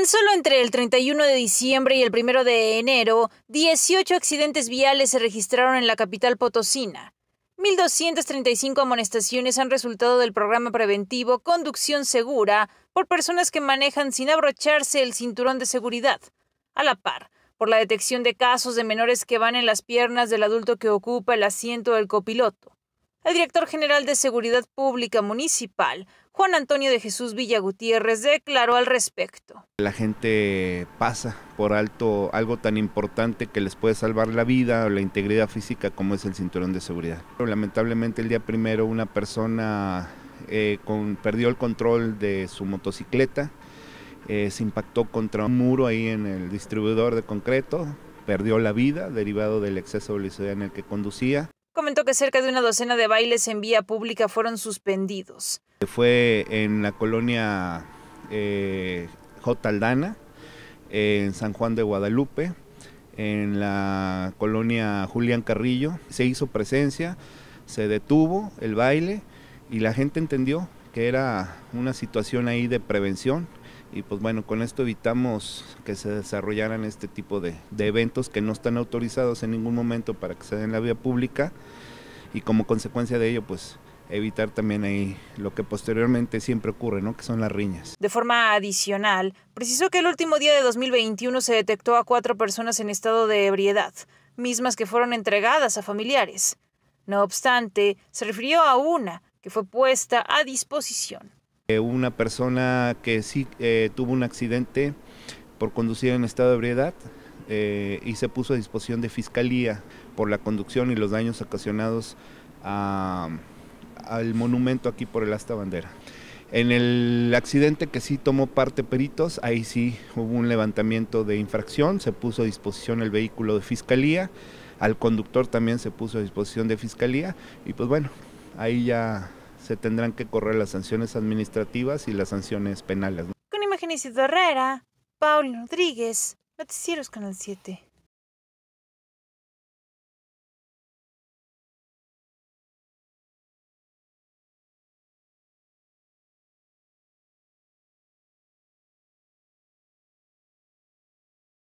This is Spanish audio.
Tan solo entre el 31 de diciembre y el 1 de enero, 18 accidentes viales se registraron en la capital potosina. 1.235 amonestaciones han resultado del programa preventivo Conducción Segura por personas que manejan sin abrocharse el cinturón de seguridad. A la par, por la detección de casos de menores que van en las piernas del adulto que ocupa el asiento del copiloto. El director general de Seguridad Pública Municipal, Juan Antonio de Jesús Villa Gutiérrez, declaró al respecto. La gente pasa por alto algo tan importante que les puede salvar la vida o la integridad física como es el cinturón de seguridad. Lamentablemente el día primero una persona eh, perdió el control de su motocicleta, eh, se impactó contra un muro ahí en el distribuidor de concreto, perdió la vida derivado del exceso de velocidad en el que conducía comentó que cerca de una docena de bailes en vía pública fueron suspendidos. Fue en la colonia Jaldana eh, J. en San Juan de Guadalupe, en la colonia Julián Carrillo. Se hizo presencia, se detuvo el baile y la gente entendió que era una situación ahí de prevención y pues bueno, con esto evitamos que se desarrollaran este tipo de, eventos que no están autorizados en ningún momento para que se la vía pública y como consecuencia de ello pues evitar también ahí lo que posteriormente siempre ocurre, ¿no? que son las riñas. De forma adicional, precisó que el último día de 2021 se detectó a cuatro personas en estado de ebriedad, mismas que fueron entregadas a familiares. No obstante, se refirió a una que fue puesta a disposición. Una persona que sí eh, tuvo un accidente por conducir en estado de ebriedad eh, y se puso a disposición de fiscalía por la conducción y los daños ocasionados al monumento aquí por el asta bandera. En el accidente que sí tomó parte peritos, ahí sí hubo un levantamiento de infracción, se puso a disposición el vehículo de fiscalía, al conductor también se puso a disposición de fiscalía y pues bueno, ahí ya se tendrán que correr las sanciones administrativas y las sanciones penales. Con de Herrera, Paul Rodríguez, Noticieros Canal 7.